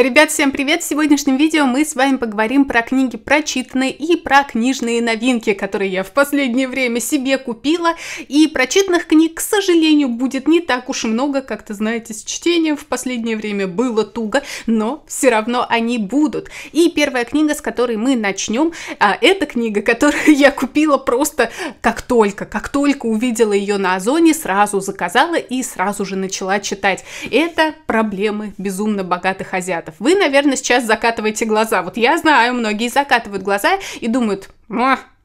Ребят, всем привет! В сегодняшнем видео мы с вами поговорим про книги прочитанные и про книжные новинки, которые я в последнее время себе купила. И прочитанных книг, к сожалению, будет не так уж и много, как-то, знаете, с чтением в последнее время было туго, но все равно они будут. И первая книга, с которой мы начнем, а, это книга, которую я купила просто как только, как только увидела ее на Озоне, сразу заказала и сразу же начала читать. Это «Проблемы безумно богатых азиатов» клиентов. Вы, наверное, сейчас закатываете глаза. Вот я знаю, многие закатывают глаза и думают,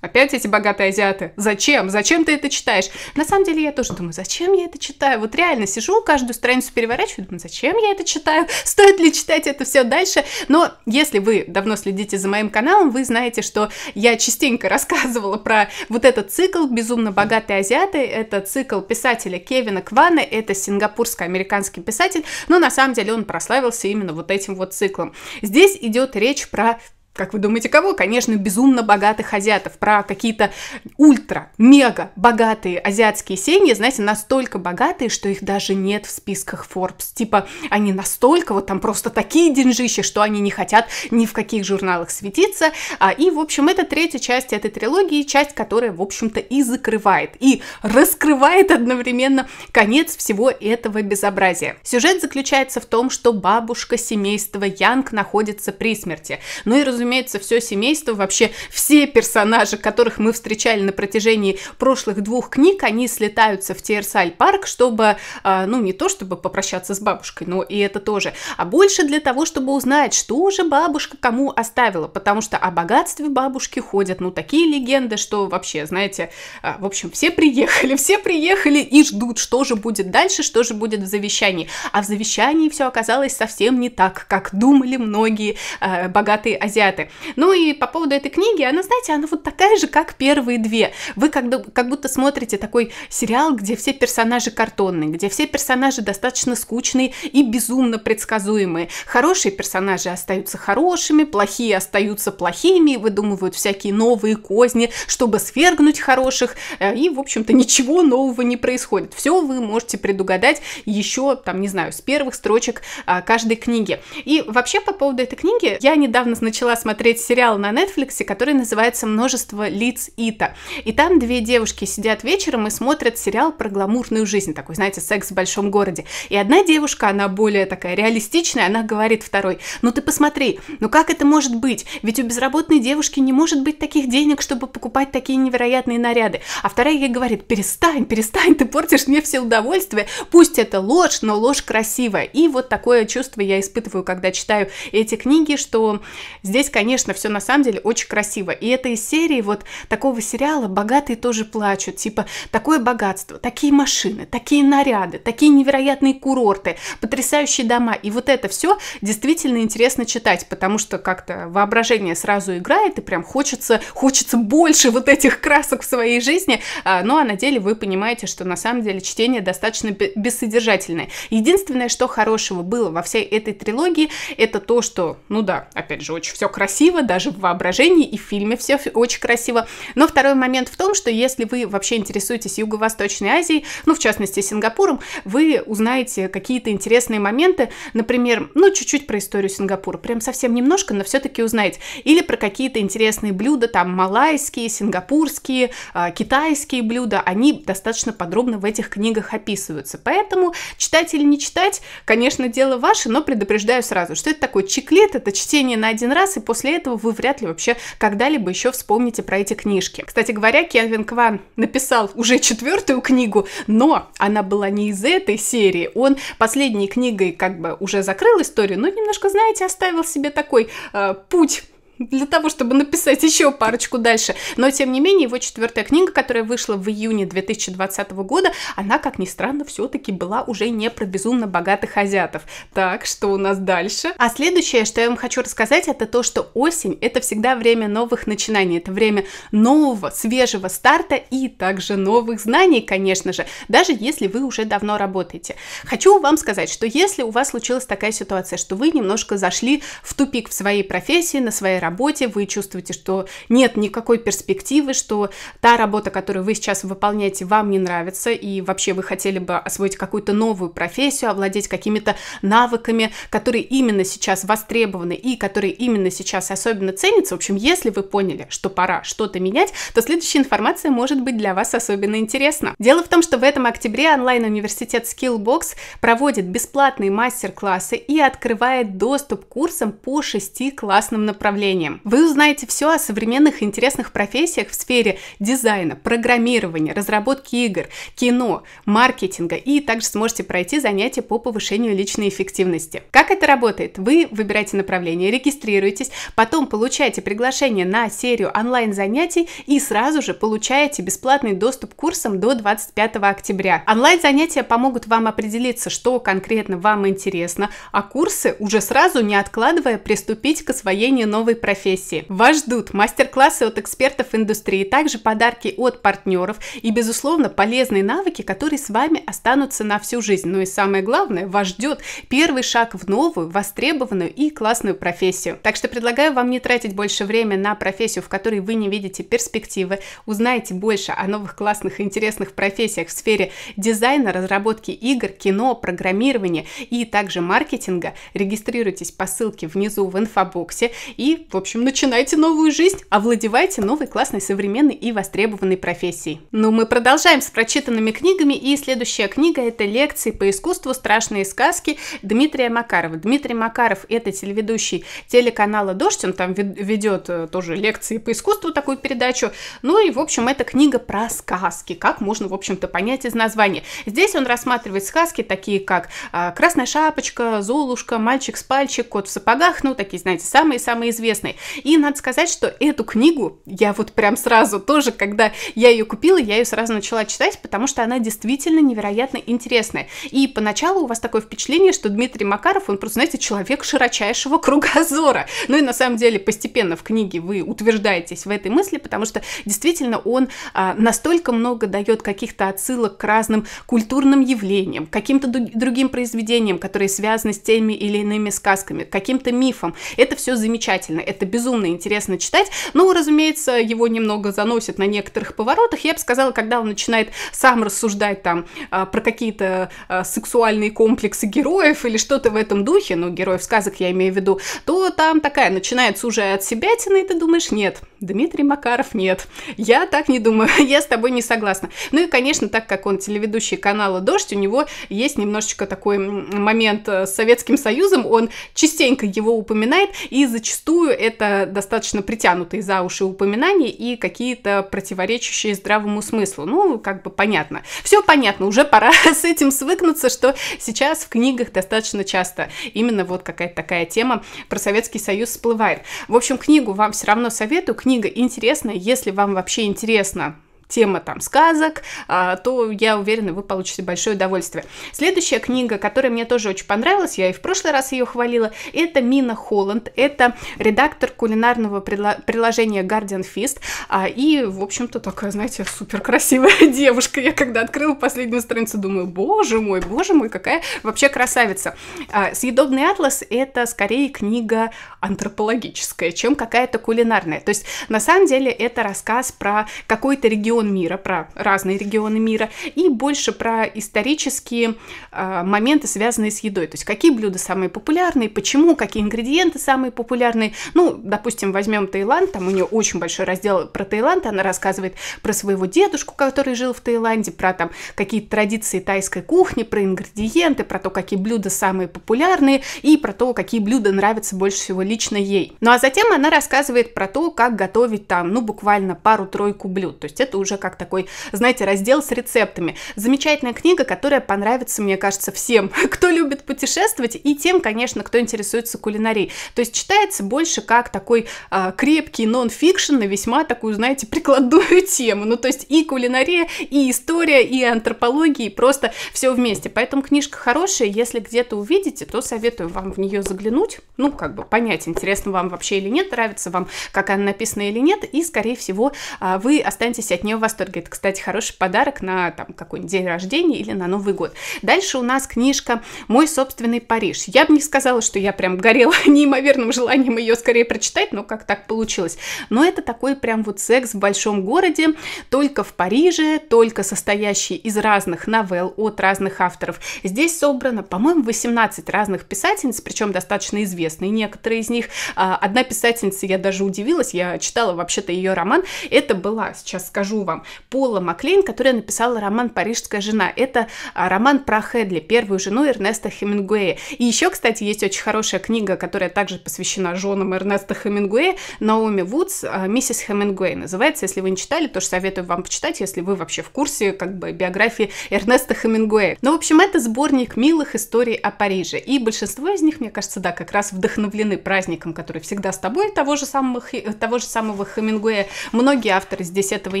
Опять эти богатые азиаты. Зачем? Зачем ты это читаешь? На самом деле я тоже думаю, зачем я это читаю? Вот реально сижу, каждую страницу переворачиваю, думаю, зачем я это читаю? Стоит ли читать это все дальше? Но если вы давно следите за моим каналом, вы знаете, что я частенько рассказывала про вот этот цикл «Безумно богатые азиаты». Это цикл писателя Кевина Квана. Это сингапурско-американский писатель. Но на самом деле он прославился именно вот этим вот циклом. Здесь идет речь про как вы думаете, кого? Конечно, безумно богатых азиатов. Про какие-то ультра, мега богатые азиатские семьи, знаете, настолько богатые, что их даже нет в списках Forbes. Типа, они настолько, вот там просто такие деньжища, что они не хотят ни в каких журналах светиться. А И, в общем, это третья часть этой трилогии, часть, которая, в общем-то, и закрывает, и раскрывает одновременно конец всего этого безобразия. Сюжет заключается в том, что бабушка семейства Янг находится при смерти. Ну и, разумеется, разумеется, все семейство, вообще все персонажи, которых мы встречали на протяжении прошлых двух книг, они слетаются в Тиерсаль-парк, чтобы, а, ну, не то чтобы попрощаться с бабушкой, но и это тоже, а больше для того, чтобы узнать, что же бабушка кому оставила, потому что о богатстве бабушки ходят, ну, такие легенды, что вообще, знаете, а, в общем, все приехали, все приехали и ждут, что же будет дальше, что же будет в завещании. А в завещании все оказалось совсем не так, как думали многие э, богатые азиаты советы. Ну и по поводу этой книги, она, знаете, она вот такая же, как первые две. Вы как, как будто смотрите такой сериал, где все персонажи картонные, где все персонажи достаточно скучные и безумно предсказуемые. Хорошие персонажи остаются хорошими, плохие остаются плохими, выдумывают всякие новые козни, чтобы свергнуть хороших, э, и, в общем-то, ничего нового не происходит. Все вы можете предугадать еще, там, не знаю, с первых строчек а, каждой книги. И вообще по поводу этой книги, я недавно начала смотреть сериал на Netflix, который называется «Множество лиц Ита». И там две девушки сидят вечером и смотрят сериал про гламурную жизнь, такой, знаете, секс в большом городе. И одна девушка, она более такая реалистичная, она говорит второй, ну ты посмотри, ну как это может быть? Ведь у безработной девушки не может быть таких денег, чтобы покупать такие невероятные наряды. А вторая ей говорит, перестань, перестань, ты портишь мне все удовольствие, пусть это ложь, но ложь красивая. И вот такое чувство я испытываю, когда читаю эти книги, что здесь здесь, конечно, все на самом деле очень красиво. И это из серии вот такого сериала «Богатые тоже плачут». Типа, такое богатство, такие машины, такие наряды, такие невероятные курорты, потрясающие дома. И вот это все действительно интересно читать, потому что как-то воображение сразу играет, и прям хочется, хочется больше вот этих красок в своей жизни. А, ну, а на деле вы понимаете, что на самом деле чтение достаточно бессодержательное. Единственное, что хорошего было во всей этой трилогии, это то, что, ну да, опять же, очень все красиво, даже в воображении и в фильме все очень красиво. Но второй момент в том, что если вы вообще интересуетесь Юго-Восточной Азией, ну, в частности, Сингапуром, вы узнаете какие-то интересные моменты, например, ну, чуть-чуть про историю Сингапура, прям совсем немножко, но все-таки узнаете, или про какие-то интересные блюда, там, малайские, сингапурские, а, китайские блюда, они достаточно подробно в этих книгах описываются, поэтому читать или не читать, конечно, дело ваше, но предупреждаю сразу, что это такой чеклет, это чтение на один раз, и после этого вы вряд ли вообще когда-либо еще вспомните про эти книжки. Кстати говоря, Кевин Кван написал уже четвертую книгу, но она была не из этой серии. Он последней книгой как бы уже закрыл историю, но немножко, знаете, оставил себе такой э, путь для того, чтобы написать еще парочку дальше. Но, тем не менее, его четвертая книга, которая вышла в июне 2020 года, она, как ни странно, все-таки была уже не про безумно богатых азиатов. Так, что у нас дальше? А следующее, что я вам хочу рассказать, это то, что осень — это всегда время новых начинаний, это время нового, свежего старта и также новых знаний, конечно же, даже если вы уже давно работаете. Хочу вам сказать, что если у вас случилась такая ситуация, что вы немножко зашли в тупик в своей профессии, на своей работе, работе, вы чувствуете, что нет никакой перспективы, что та работа, которую вы сейчас выполняете, вам не нравится, и вообще вы хотели бы освоить какую-то новую профессию, овладеть какими-то навыками, которые именно сейчас востребованы и которые именно сейчас особенно ценятся. В общем, если вы поняли, что пора что-то менять, то следующая информация может быть для вас особенно интересна. Дело в том, что в этом октябре онлайн-университет Skillbox проводит бесплатные мастер-классы и открывает доступ к курсам по шести классным направлениям обучением. Вы узнаете все о современных интересных профессиях в сфере дизайна, программирования, разработки игр, кино, маркетинга и также сможете пройти занятия по повышению личной эффективности. Как это работает? Вы выбираете направление, регистрируетесь, потом получаете приглашение на серию онлайн-занятий и сразу же получаете бесплатный доступ к курсам до 25 октября. Онлайн-занятия помогут вам определиться, что конкретно вам интересно, а курсы уже сразу не откладывая приступить к освоению новой профессии профессии. Вас ждут мастер-классы от экспертов индустрии, также подарки от партнеров и, безусловно, полезные навыки, которые с вами останутся на всю жизнь. Ну и самое главное, вас ждет первый шаг в новую, востребованную и классную профессию. Так что предлагаю вам не тратить больше время на профессию, в которой вы не видите перспективы, Узнайте больше о новых классных и интересных профессиях в сфере дизайна, разработки игр, кино, программирования и также маркетинга. Регистрируйтесь по ссылке внизу в инфобоксе и, в общем, начинайте новую жизнь, овладевайте новой классной, современной и востребованной профессией. Но ну, мы продолжаем с прочитанными книгами, и следующая книга – это лекции по искусству «Страшные сказки» Дмитрия Макарова. Дмитрий Макаров – это телеведущий телеканала «Дождь», он там ведет э, тоже лекции по искусству, такую передачу. Ну и, в общем, это книга про сказки, как можно, в общем-то, понять из названия. Здесь он рассматривает сказки такие, как а, «Красная шапочка», «Золушка», «Мальчик с пальчик», «Кот в сапогах», ну, такие, знаете, самые-самые известные. И надо сказать, что эту книгу я вот прям сразу тоже, когда я ее купила, я ее сразу начала читать, потому что она действительно невероятно интересная. И поначалу у вас такое впечатление, что Дмитрий Макаров, он просто, знаете, человек широчайшего кругозора. Ну и на самом деле постепенно в книге вы утверждаетесь в этой мысли, потому что действительно он а, настолько много дает каких-то отсылок к разным культурным явлениям, каким-то другим произведениям, которые связаны с теми или иными сказками, каким-то мифом. Это все замечательно, это это безумно интересно читать. Ну, разумеется, его немного заносят на некоторых поворотах. Я бы сказала, когда он начинает сам рассуждать там а, про какие-то а, сексуальные комплексы героев или что-то в этом духе, ну, героев сказок я имею в виду, то там такая начинается уже от себя и ты думаешь, нет, Дмитрий Макаров нет. Я так не думаю, я с тобой не согласна. Ну и, конечно, так как он телеведущий канала «Дождь», у него есть немножечко такой момент э, с Советским Союзом, он частенько его упоминает, и зачастую это достаточно притянутые за уши упоминания и какие-то противоречащие здравому смыслу. Ну, как бы понятно. Все понятно, уже пора с этим свыкнуться, что сейчас в книгах достаточно часто именно вот какая-то такая тема про Советский Союз всплывает. В общем, книгу вам все равно советую, книга интересная, если вам вообще интересно тема там сказок, а, то я уверена, вы получите большое удовольствие. Следующая книга, которая мне тоже очень понравилась, я и в прошлый раз ее хвалила, это Мина Холланд, это редактор кулинарного приложения Guardian Feast, а, и, в общем-то, такая, знаете, супер красивая девушка. Я когда открыла последнюю страницу, думаю, боже мой, боже мой, какая вообще красавица. А, Съедобный атлас — это скорее книга антропологическая, чем какая-то кулинарная. То есть, на самом деле, это рассказ про какой-то регион регион мира, про разные регионы мира, и больше про исторические э, моменты, связанные с едой. То есть какие блюда самые популярные, почему, какие ингредиенты самые популярные. Ну, допустим, возьмем Таиланд, там у нее очень большой раздел про Таиланд, она рассказывает про своего дедушку, который жил в Таиланде, про там какие традиции тайской кухни, про ингредиенты, про то, какие блюда самые популярные и про то, какие блюда нравятся больше всего лично ей. Ну а затем она рассказывает про то, как готовить там, ну, буквально пару-тройку блюд. То есть это уже уже как такой, знаете, раздел с рецептами. Замечательная книга, которая понравится, мне кажется, всем, кто любит путешествовать и тем, конечно, кто интересуется кулинарией. То есть читается больше как такой э, крепкий нон-фикшн на весьма такую, знаете, прикладную тему. Ну, то есть и кулинария, и история, и антропология, и просто все вместе. Поэтому книжка хорошая, если где-то увидите, то советую вам в нее заглянуть, ну, как бы понять, интересно вам вообще или нет, нравится вам, как она написана или нет, и, скорее всего, а, вы останетесь от нее в восторге. Это, кстати, хороший подарок на там какой-нибудь день рождения или на Новый год. Дальше у нас книжка «Мой собственный Париж». Я бы не сказала, что я прям горела неимоверным желанием ее скорее прочитать, но как так получилось. Но это такой прям вот секс в большом городе, только в Париже, только состоящий из разных новелл от разных авторов. Здесь собрано, по-моему, 18 разных писательниц, причем достаточно известные некоторые из них. А, одна писательница, я даже удивилась, я читала вообще-то ее роман, это была, сейчас скажу вам, Пола Маклейн, которая написала роман «Парижская жена». Это а, роман про Хедли, первую жену Эрнеста Хемингуэя. И еще, кстати, есть очень хорошая книга, которая также посвящена женам Эрнеста Хемингуэя, Наоми Вудс а, «Миссис Хемингуэй» называется. Если вы не читали, то же советую вам почитать, если вы вообще в курсе как бы биографии Эрнеста Хемингуэя. Ну, в общем, это сборник милых историй о Париже. И большинство из них, мне кажется, да, как раз вдохновлены праздником, который всегда с тобой, того же самого, э, того же самого Хемингуэя. Многие авторы здесь этого и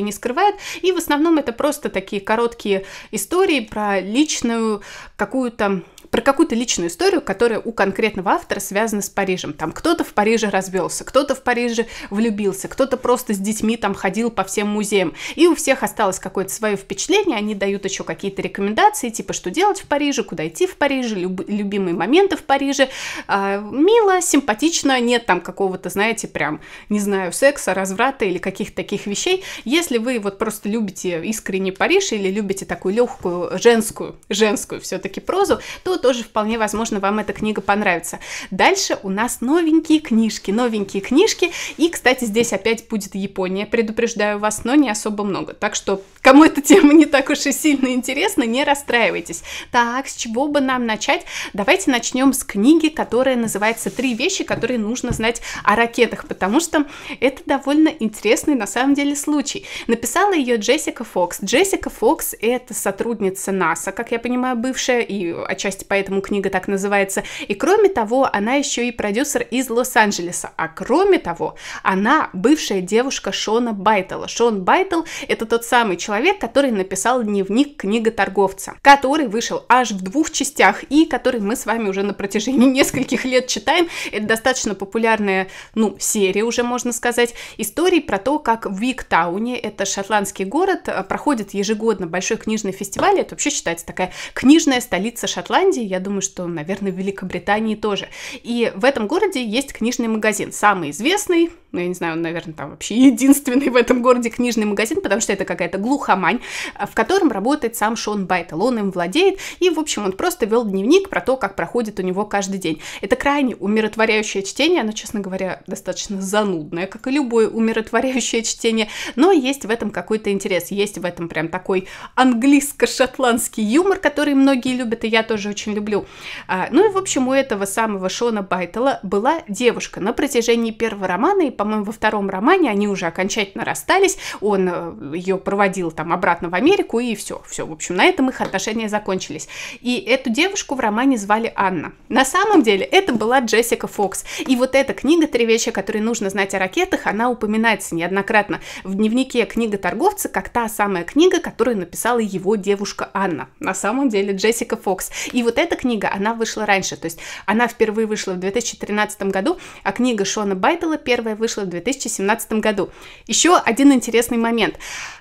не скрывают, бывает. И в основном это просто такие короткие истории про личную какую-то про какую-то личную историю, которая у конкретного автора связана с Парижем. Там кто-то в Париже развелся, кто-то в Париже влюбился, кто-то просто с детьми там ходил по всем музеям. И у всех осталось какое-то свое впечатление, они дают еще какие-то рекомендации, типа, что делать в Париже, куда идти в Париже, люб- любимые моменты в Париже. А, мило, симпатично, нет там какого-то, знаете, прям, не знаю, секса, разврата или каких-то таких вещей. Если вы вот просто любите искренний Париж или любите такую легкую женскую, женскую все-таки прозу, то тоже вполне возможно вам эта книга понравится. Дальше у нас новенькие книжки, новенькие книжки. И, кстати, здесь опять будет Япония, предупреждаю вас, но не особо много. Так что, кому эта тема не так уж и сильно интересна, не расстраивайтесь. Так, с чего бы нам начать? Давайте начнем с книги, которая называется «Три вещи, которые нужно знать о ракетах», потому что это довольно интересный на самом деле случай. Написала ее Джессика Фокс. Джессика Фокс — это сотрудница НАСА, как я понимаю, бывшая и отчасти поэтому книга так называется. И кроме того, она еще и продюсер из Лос-Анджелеса. А кроме того, она бывшая девушка Шона Байтла Шон Байтл это тот самый человек, который написал дневник книга торговца, который вышел аж в двух частях и который мы с вами уже на протяжении нескольких лет читаем. Это достаточно популярная, ну, серия уже, можно сказать, истории про то, как в Виктауне, это шотландский город, проходит ежегодно большой книжный фестиваль, это вообще считается такая книжная столица Шотландии, Ирландии, я думаю, что, наверное, в Великобритании тоже. И в этом городе есть книжный магазин, самый известный, ну, я не знаю, он, наверное, там вообще единственный в этом городе книжный магазин, потому что это какая-то глухомань, в котором работает сам Шон Байтл, он им владеет, и, в общем, он просто вел дневник про то, как проходит у него каждый день. Это крайне умиротворяющее чтение, оно, честно говоря, достаточно занудное, как и любое умиротворяющее чтение, но есть в этом какой-то интерес, есть в этом прям такой английско-шотландский юмор, который многие любят, и я тоже очень очень люблю. А, ну и, в общем, у этого самого Шона Байтела была девушка. На протяжении первого романа, и, по-моему, во втором романе они уже окончательно расстались, он э, ее проводил там обратно в Америку, и все, все, в общем, на этом их отношения закончились. И эту девушку в романе звали Анна. На самом деле это была Джессика Фокс. И вот эта книга «Три вещи, которые нужно знать о ракетах», она упоминается неоднократно в дневнике книга торговца, как та самая книга, которую написала его девушка Анна. На самом деле Джессика Фокс. И вот эта книга, она вышла раньше, то есть она впервые вышла в 2013 году, а книга Шона Байтела первая вышла в 2017 году. Еще один интересный момент.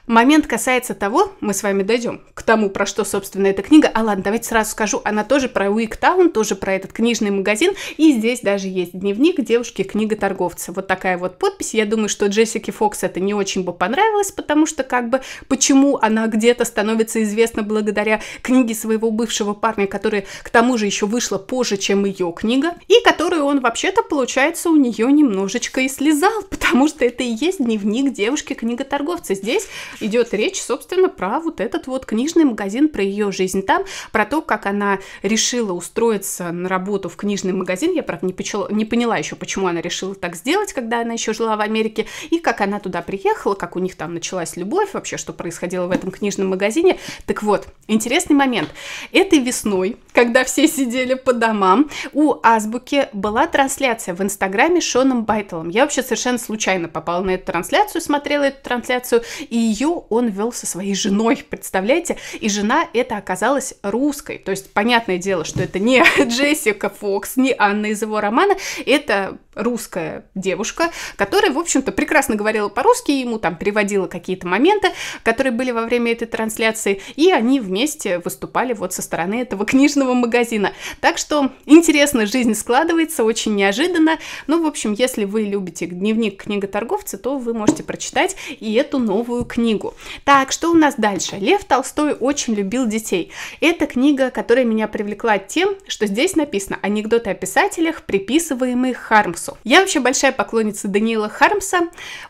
Момент касается того, мы с вами дойдем к тому, про что, собственно, эта книга. А ладно, давайте сразу скажу, она тоже про Уиктаун, тоже про этот книжный магазин, и здесь даже есть дневник девушки-книга торговца. Вот такая вот подпись. Я думаю, что Джессике Фокс это не очень бы понравилось, потому что как бы почему она где-то становится известна благодаря книге своего бывшего парня, который к тому же еще вышла позже, чем ее книга, и которую он вообще-то, получается, у нее немножечко и слезал, потому что это и есть дневник девушки-книготорговца. Здесь идет речь, собственно, про вот этот вот книжный магазин, про ее жизнь там, про то, как она решила устроиться на работу в книжный магазин. Я, правда, не, почела, не поняла еще, почему она решила так сделать, когда она еще жила в Америке, и как она туда приехала, как у них там началась любовь, вообще, что происходило в этом книжном магазине. Так вот, интересный момент. Этой весной, когда все сидели по домам, у Азбуки была трансляция в Инстаграме с Шоном Байтелом. Я вообще совершенно случайно попала на эту трансляцию, смотрела эту трансляцию, и ее он вел со своей женой, представляете? И жена это оказалась русской. То есть, понятное дело, что это не Джессика Фокс, не Анна из его романа, это русская девушка, которая, в общем-то, прекрасно говорила по-русски, ему там приводила какие-то моменты, которые были во время этой трансляции, и они вместе выступали вот со стороны этого книжного книжного магазина. Так что интересно, жизнь складывается очень неожиданно. Ну, в общем, если вы любите дневник книготорговца, то вы можете прочитать и эту новую книгу. Так, что у нас дальше? Лев Толстой очень любил детей. Это книга, которая меня привлекла тем, что здесь написано анекдоты о писателях, приписываемых Хармсу. Я вообще большая поклонница Даниила Хармса.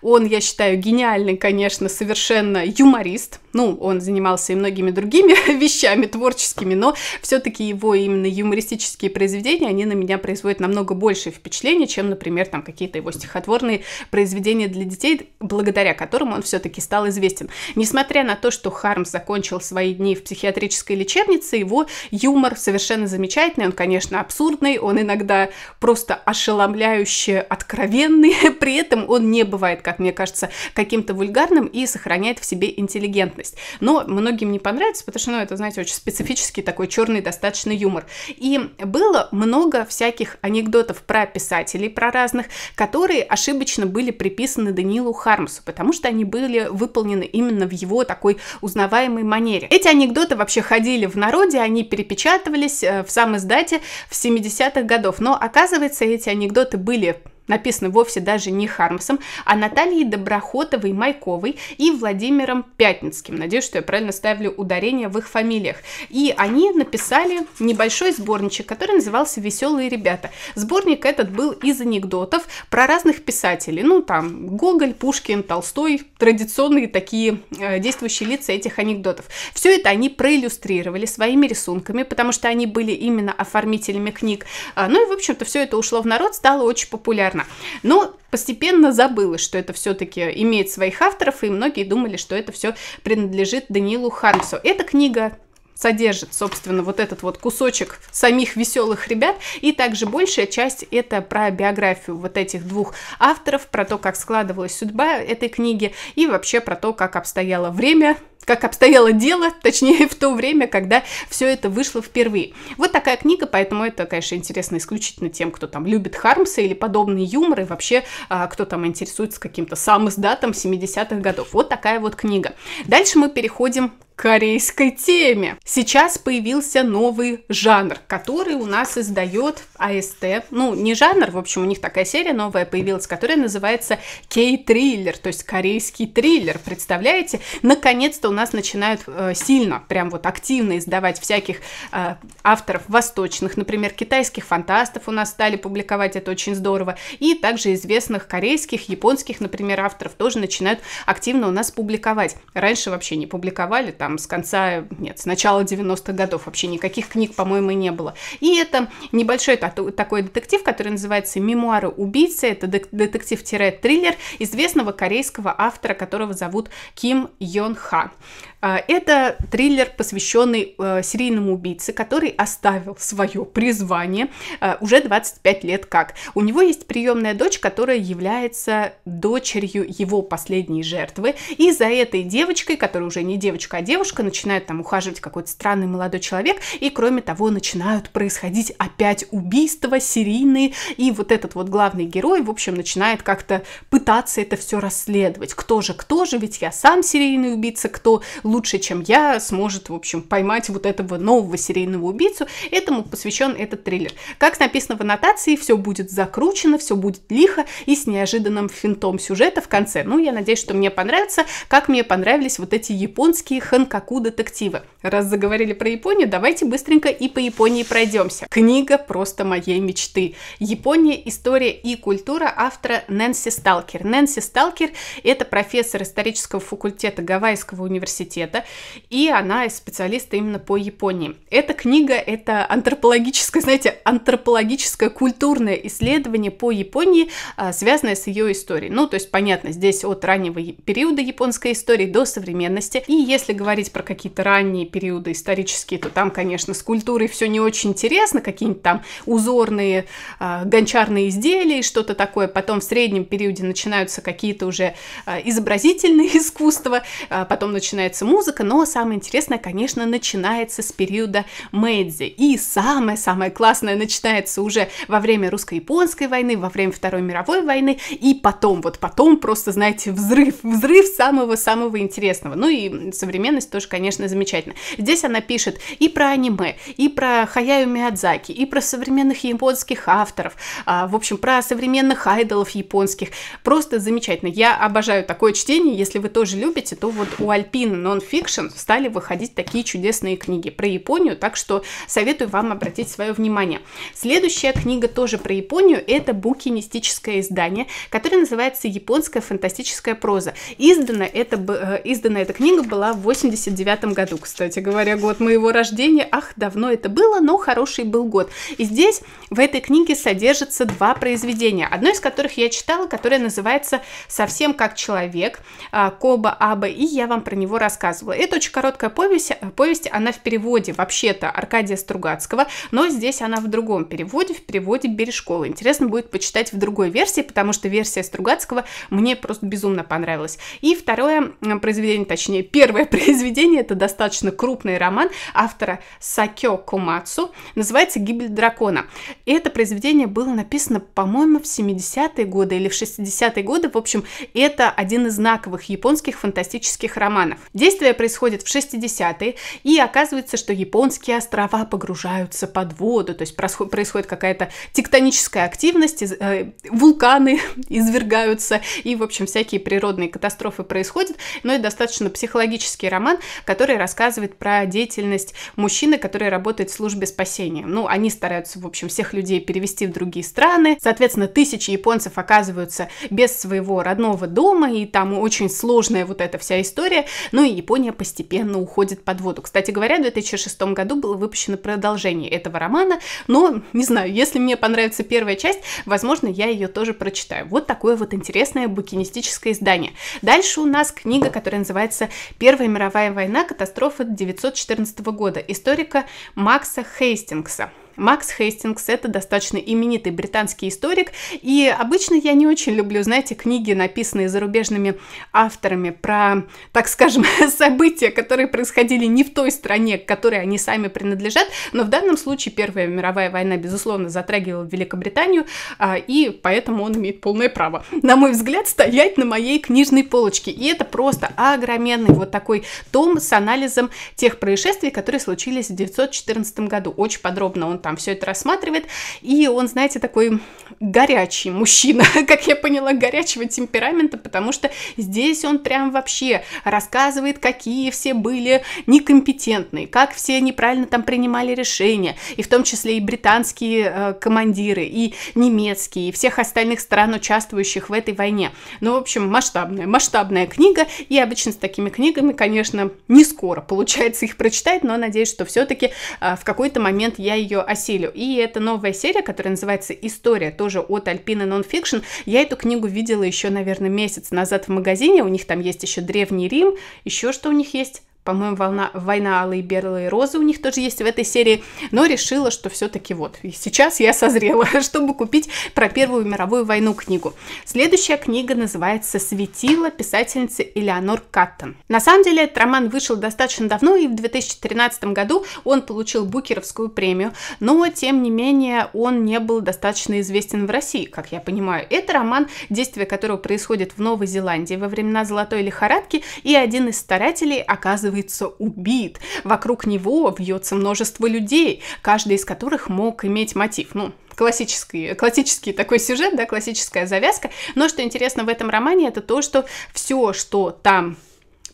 Он, я считаю, гениальный, конечно, совершенно юморист. Ну, он занимался и многими другими вещами творческими, но все-таки все-таки его именно юмористические произведения, они на меня производят намного большее впечатление, чем, например, там какие-то его стихотворные произведения для детей, благодаря которым он все-таки стал известен. Несмотря на то, что Хармс закончил свои дни в психиатрической лечебнице, его юмор совершенно замечательный, он, конечно, абсурдный, он иногда просто ошеломляюще откровенный, при этом он не бывает, как мне кажется, каким-то вульгарным и сохраняет в себе интеллигентность. Но многим не понравится, потому что, ну, это, знаете, очень специфический такой черный достаточно достаточно юмор. И было много всяких анекдотов про писателей, про разных, которые ошибочно были приписаны Данилу Хармсу, потому что они были выполнены именно в его такой узнаваемой манере. Эти анекдоты вообще ходили в народе, они перепечатывались э, в сам издате в 70-х годов, но оказывается эти анекдоты были написано вовсе даже не Хармсом, а Натальей Доброхотовой Майковой и Владимиром Пятницким. Надеюсь, что я правильно ставлю ударение в их фамилиях. И они написали небольшой сборничек, который назывался «Веселые ребята». Сборник этот был из анекдотов про разных писателей. Ну, там, Гоголь, Пушкин, Толстой, традиционные такие э, действующие лица этих анекдотов. Все это они проиллюстрировали своими рисунками, потому что они были именно оформителями книг. Э, ну и, в общем-то, все это ушло в народ, стало очень популярно шикарно. Но постепенно забылось, что это все-таки имеет своих авторов, и многие думали, что это все принадлежит Данилу Хармсу. Эта книга содержит, собственно, вот этот вот кусочек самих веселых ребят. И также большая часть это про биографию вот этих двух авторов, про то, как складывалась судьба этой книги и вообще про то, как обстояло время как обстояло дело, точнее в то время, когда все это вышло впервые. Вот такая книга, поэтому это, конечно, интересно исключительно тем, кто там любит Хармса или подобные юморы, вообще а, кто там интересуется каким-то сам издатом 70-х годов. Вот такая вот книга. Дальше мы переходим корейской теме. Сейчас появился новый жанр, который у нас издает АСТ. Ну, не жанр, в общем, у них такая серия новая появилась, которая называется кей-триллер, то есть корейский триллер. Представляете? Наконец-то у нас начинают э, сильно, прям вот активно издавать всяких э, авторов восточных, например, китайских фантастов у нас стали публиковать, это очень здорово, и также известных корейских, японских, например, авторов тоже начинают активно у нас публиковать. Раньше вообще не публиковали, там с конца, нет, с начала 90-х годов вообще никаких книг, по-моему, не было. И это небольшой такой детектив, который называется «Мемуары убийцы», это детектив-триллер известного корейского автора, которого зовут Ким Йон Ха. А, это триллер, посвященный э, серийному убийце, который оставил свое призвание э, уже 25 лет как. У него есть приемная дочь, которая является дочерью его последней жертвы. И за этой девочкой, которая уже не девочка, а девушка, начинает там ухаживать какой-то странный молодой человек. И кроме того, начинают происходить опять убийства серийные. И вот этот вот главный герой, в общем, начинает как-то пытаться это все расследовать. Кто же, кто же, ведь я сам серийный убийца, кто кто лучше, чем я, сможет, в общем, поймать вот этого нового серийного убийцу. Этому посвящен этот триллер. Как написано в аннотации, все будет закручено, все будет лихо и с неожиданным финтом сюжета в конце. Ну, я надеюсь, что мне понравится, как мне понравились вот эти японские ханкаку детективы. Раз заговорили про Японию, давайте быстренько и по Японии пройдемся. Книга просто моей мечты. Япония, история и культура автора Нэнси Сталкер. Нэнси Сталкер – это профессор исторического факультета Гавайского университета университета, и она специалист именно по Японии. Эта книга — это антропологическое, знаете, антропологическое культурное исследование по Японии, а, связанное с ее историей. Ну, то есть, понятно, здесь от раннего периода японской истории до современности. И если говорить про какие-то ранние периоды исторические, то там, конечно, с культурой все не очень интересно, какие-нибудь там узорные а, гончарные изделия и что-то такое. Потом в среднем периоде начинаются какие-то уже а, изобразительные искусства, потом начинаются начинается музыка, но самое интересное, конечно, начинается с периода Мэйдзи. И самое-самое классное начинается уже во время русско-японской войны, во время Второй мировой войны, и потом, вот потом просто, знаете, взрыв, взрыв самого-самого интересного. Ну и современность тоже, конечно, замечательна. Здесь она пишет и про аниме, и про Хаяю Миядзаки, и про современных японских авторов, а, в общем, про современных айдолов японских. Просто замечательно. Я обожаю такое чтение, если вы тоже любите, то вот у Альпи спин нон-фикшн стали выходить такие чудесные книги про Японию, так что советую вам обратить свое внимание. Следующая книга тоже про Японию, это букинистическое издание, которое называется «Японская фантастическая проза». Издана это э, издана эта книга была в 89 году, кстати говоря, год моего рождения. Ах, давно это было, но хороший был год. И здесь, в этой книге содержится два произведения, одно из которых я читала, которое называется «Совсем как человек» э, Коба Аба, и я вам про него него рассказывала. Это очень короткая повесть, э, повесть она в переводе вообще-то Аркадия Стругацкого, но здесь она в другом переводе, в переводе Бережкова. Интересно будет почитать в другой версии, потому что версия Стругацкого мне просто безумно понравилась. И второе произведение, точнее, первое произведение, это достаточно крупный роман автора Сакё Кумацу, называется «Гибель дракона». И это произведение было написано, по-моему, в 70-е годы или в 60-е годы. В общем, это один из знаковых японских фантастических романов океанов. Действие происходит в 60-е, и оказывается, что японские острова погружаются под воду, то есть происходит какая-то тектоническая активность, э, вулканы извергаются, и, в общем, всякие природные катастрофы происходят. Но ну это достаточно психологический роман, который рассказывает про деятельность мужчины, который работает в службе спасения. Ну, они стараются, в общем, всех людей перевести в другие страны. Соответственно, тысячи японцев оказываются без своего родного дома, и там очень сложная вот эта вся история. Ну и Япония постепенно уходит под воду. Кстати говоря, в 2006 году было выпущено продолжение этого романа, но, не знаю, если мне понравится первая часть, возможно, я ее тоже прочитаю. Вот такое вот интересное букинистическое издание. Дальше у нас книга, которая называется «Первая мировая война. Катастрофа 1914 года» историка Макса Хейстингса. Макс Хейстингс — это достаточно именитый британский историк, и обычно я не очень люблю, знаете, книги, написанные зарубежными авторами про, так скажем, события, которые происходили не в той стране, к которой они сами принадлежат, но в данном случае Первая мировая война, безусловно, затрагивала Великобританию, а, и поэтому он имеет полное право, на мой взгляд, стоять на моей книжной полочке. И это просто огроменный вот такой том с анализом тех происшествий, которые случились в 1914 году. Очень подробно он там все это рассматривает. И он, знаете, такой горячий мужчина, как я поняла, горячего темперамента, потому что здесь он прям вообще рассказывает, какие все были некомпетентные, как все неправильно там принимали решения, и в том числе и британские э, командиры, и немецкие, и всех остальных стран, участвующих в этой войне. Ну, в общем, масштабная, масштабная книга, и обычно с такими книгами, конечно, не скоро получается их прочитать, но надеюсь, что все-таки э, в какой-то момент я ее Касилю. И это новая серия, которая называется «История», тоже от Альпины Нонфикшн. Я эту книгу видела еще, наверное, месяц назад в магазине. У них там есть еще Древний Рим, еще что у них есть? по-моему, волна, «Война алые белые розы» у них тоже есть в этой серии, но решила, что все-таки вот, и сейчас я созрела, чтобы купить про Первую мировую войну книгу. Следующая книга называется «Светило» писательницы Элеонор Каттон. На самом деле, этот роман вышел достаточно давно, и в 2013 году он получил Букеровскую премию, но, тем не менее, он не был достаточно известен в России, как я понимаю. Это роман, действие которого происходит в Новой Зеландии во времена Золотой лихорадки, и один из старателей оказывает оказывается убит. Вокруг него вьется множество людей, каждый из которых мог иметь мотив. Ну, классический, классический такой сюжет, да, классическая завязка. Но что интересно в этом романе, это то, что все, что там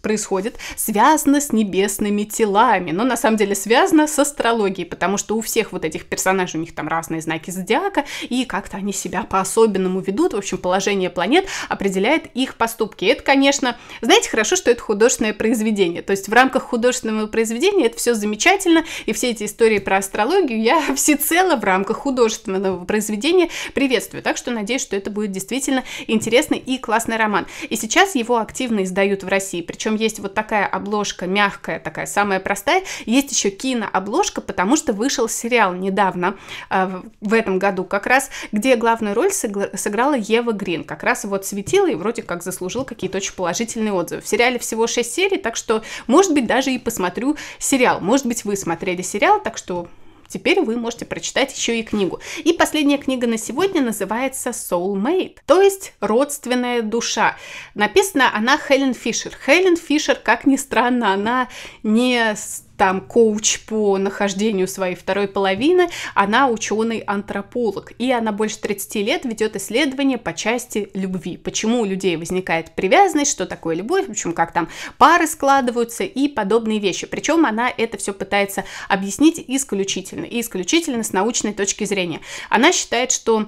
происходит, связано с небесными телами, но на самом деле связано с астрологией, потому что у всех вот этих персонажей, у них там разные знаки зодиака, и как-то они себя по-особенному ведут, в общем, положение планет определяет их поступки. И это, конечно, знаете, хорошо, что это художественное произведение, то есть в рамках художественного произведения это все замечательно, и все эти истории про астрологию я всецело в рамках художественного произведения приветствую, так что надеюсь, что это будет действительно интересный и классный роман. И сейчас его активно издают в России, причем причем есть вот такая обложка мягкая, такая самая простая, есть еще кинообложка, потому что вышел сериал недавно, а, в этом году как раз, где главную роль сыграла Ева Грин, как раз вот светила и вроде как заслужил какие-то очень положительные отзывы. В сериале всего 6 серий, так что, может быть, даже и посмотрю сериал, может быть, вы смотрели сериал, так что Теперь вы можете прочитать еще и книгу. И последняя книга на сегодня называется Soulmate, то есть родственная душа. Написана она Хелен Фишер. Хелен Фишер, как ни странно, она не там коуч по нахождению своей второй половины, она ученый-антрополог, и она больше 30 лет ведет исследования по части любви, почему у людей возникает привязанность, что такое любовь, в общем, как там пары складываются и подобные вещи. Причем она это все пытается объяснить исключительно, исключительно с научной точки зрения. Она считает, что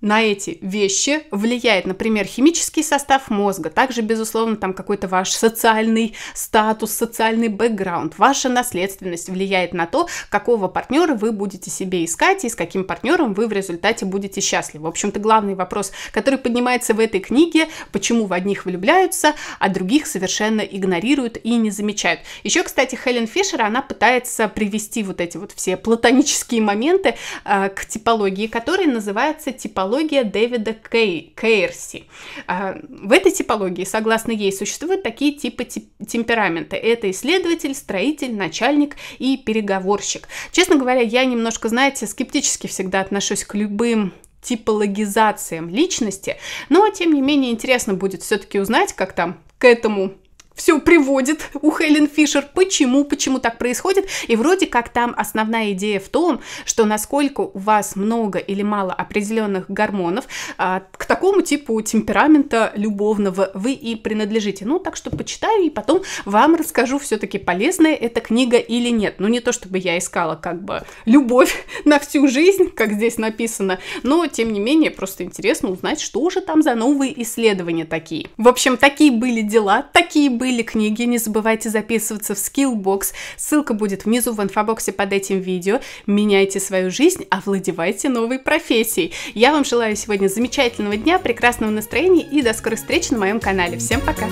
на эти вещи влияет, например, химический состав мозга, также, безусловно, там какой-то ваш социальный статус, социальный бэкграунд, ваша наследственность влияет на то, какого партнера вы будете себе искать и с каким партнером вы в результате будете счастливы. В общем-то, главный вопрос, который поднимается в этой книге, почему в одних влюбляются, а других совершенно игнорируют и не замечают. Еще, кстати, Хелен Фишер, она пытается привести вот эти вот все платонические моменты э, к типологии, которая называется типология типология Дэвида Кей, Кейрси. А, в этой типологии, согласно ей, существуют такие типы тип темперамента. Это исследователь, строитель, начальник и переговорщик. Честно говоря, я немножко, знаете, скептически всегда отношусь к любым типологизациям личности, но тем не менее интересно будет все-таки узнать, как там к этому все приводит у Хелен Фишер, почему, почему так происходит. И вроде как там основная идея в том, что насколько у вас много или мало определенных гормонов, а, к такому типу темперамента любовного вы и принадлежите. Ну, так что почитаю и потом вам расскажу, все-таки полезная эта книга или нет. Ну, не то чтобы я искала как бы любовь на всю жизнь, как здесь написано, но тем не менее просто интересно узнать, что же там за новые исследования такие. В общем, такие были дела, такие были были книги, не забывайте записываться в Skillbox. Ссылка будет внизу в инфобоксе под этим видео. Меняйте свою жизнь, овладевайте а новой профессией. Я вам желаю сегодня замечательного дня, прекрасного настроения и до скорых встреч на моем канале. Всем пока!